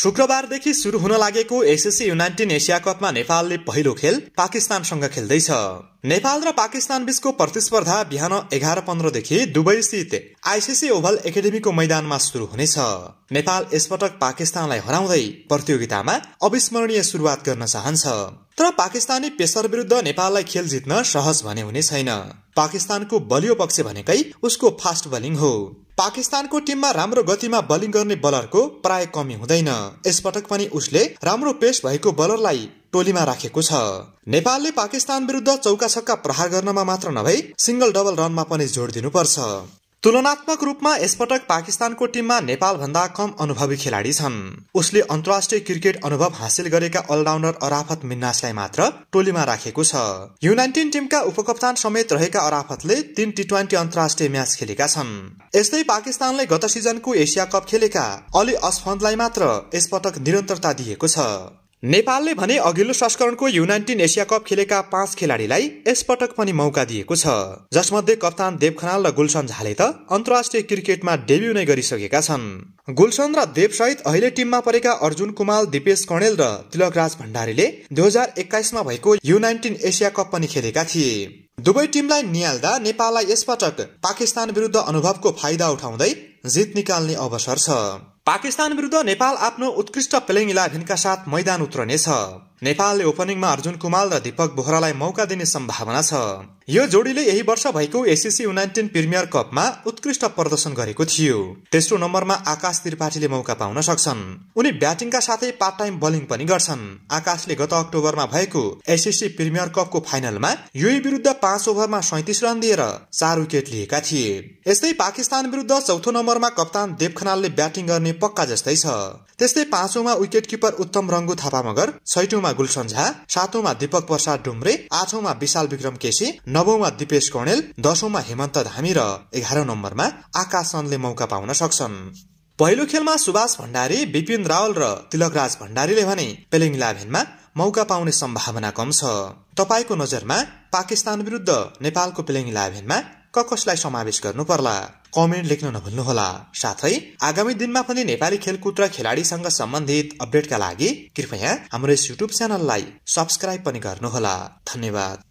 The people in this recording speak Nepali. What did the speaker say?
शुक्रबारदेखि सुरु हुन लागेको एसएससी युनाइन्टिन एसिया कपमा नेपालले पहिलो खेल पाकिस्तानसँग खेल्दैछ नेपाल र पाकिस्तान बीचको प्रतिस्पर्धा बिहान एघार पन्ध्रदेखि दुबई स्थित आइसिसी ओभल एकाडेमीको मैदानमा सुरु हुनेछ नेपाल यसपटक पाकिस्तानलाई हराउँदै प्रतियोगितामा अविस्मरणीय सुरुवात गर्न चाहन्छ तर पाकिस्तानी पेसर विरुद्ध नेपाललाई खेल जित्न सहज भने हुने छैन पाकिस्तानको बलियो पक्ष भनेकै उसको फास्ट बलिङ हो पाकिस्तानको टिममा राम्रो गतिमा बलिङ गर्ने बलरको प्राय कमी हुँदैन यसपटक पनि उसले राम्रो पेस भएको बलरलाई टोलीमा राखेको छ नेपालले पाकिस्तान विरुद्ध चौका छक्का प्रहार गर्नमा मात्र नभई सिङ्गल डबल रनमा पनि जोड दिनुपर्छ तुलनात्मक रूपमा यसपटक पाकिस्तानको टिममा नेपालभन्दा कम अनुभवी खेलाडी छन् उसले अन्तर्राष्ट्रिय क्रिकेट अनुभव हासिल गरेका अलराउन्डर अराफत मिन्नासलाई मात्र टोलीमा राखेको छ नाइन्टिन टिमका उपकप्तान समेत रहेका अराफतले तीन टी ट्वेन्टी अन्तर्राष्ट्रिय म्याच खेलेका छन् यस्तै पाकिस्तानले गत सिजनको एसिया कप खेलेका अली असफन्दलाई मात्र यसपटक निरन्तरता दिएको छ नेपालले भने अघिल्लो संस्करणको नाइन्टिन एसिया कप खेलेका पाँच खेलाडीलाई यसपटक पनि मौका दिएको छ जसमध्ये कप्तान देवखनाल र गुलसन झाले त अन्तर्राष्ट्रिय क्रिकेटमा डेब्यू नै गरिसकेका छन् गुलसन र देवसहित अहिले टिममा परेका अर्जुन कुमार दिपेश कणेल र तिलकराज भण्डारीले दुई हजार एक्काइसमा भएको नाइन्टिन एसिया कप पनि खेलेका थिए दुवै टिमलाई निहाल्दा नेपाललाई यसपटक पाकिस्तान विरुद्ध अनुभवको फाइदा उठाउँदै जित निकाल्ने अवसर छ पाकिस्तान विरुद्ध नेपाल आफ्नो उत्कृष्ट प्लेइङ इलेभेनका साथ मैदान उत्रनेछ नेपालले ओपनिङमा अर्जुन कुमाल र दीपक बोहरालाई मौका दिने सम्भावना छ यो जोडीले यही वर्ष भएको एसिसी युनाइटेड प्रिमियर कपमा उत्कृष्ट प्रदर्शन गरेको थियो तेस्रो नम्बरमा आकाश त्रिपाठीले मौका पाउन सक्छन् उनी ब्याटिङका साथै पार्ट टाइम बलिङ पनि गर्छन् आकाशले गत अक्टोबरमा भएको एसिसी प्रिमियर कपको फाइनलमा युई विरुद्ध पाँच ओभरमा सैतिस रन दिएर चार विकेट लिएका थिए यस्तै पाकिस्तान विरुद्ध चौथो नम्बरमा कप्तान देव खनालले ब्याटिङ गर्ने पक्का जस्तै छ त्यस्तै पाँचौँमा विकेट किपर उत्तम रङ्गु थापा मगर छैटौँमा सातौंमा गुलसन झा सातौंमा दीपक प्रसाद डुम्रे आठौंमा विशाल विक्रम केसी नवौंमा दिपेश कणेल दशौंमा हेमन्त धामी र एघारौं नम्बरमा आकाशनले मौका पाउन सक्छन् पहिलो खेलमा सुभाष भण्डारी विपिन रावल र तिलकराज भण्डारीले भने पेलिङ इलेभेनमा मौका पाउने सम्भावना कम छ तपाईँको नजरमा पाकिस्तान विरुद्ध नेपालको पेलिङ इलेभेनमा क कसलाई समावेश पर्ला कमेन्ट लेख्न नभुल्नुहोला साथै आगामी दिनमा पनि नेपाली खेलकुद र खेलाडीसँग सम्बन्धित अपडेटका लागि कृपया हाम्रो यस युट्युब च्यानललाई सब्सक्राइब पनि गर्नुहोला धन्यवाद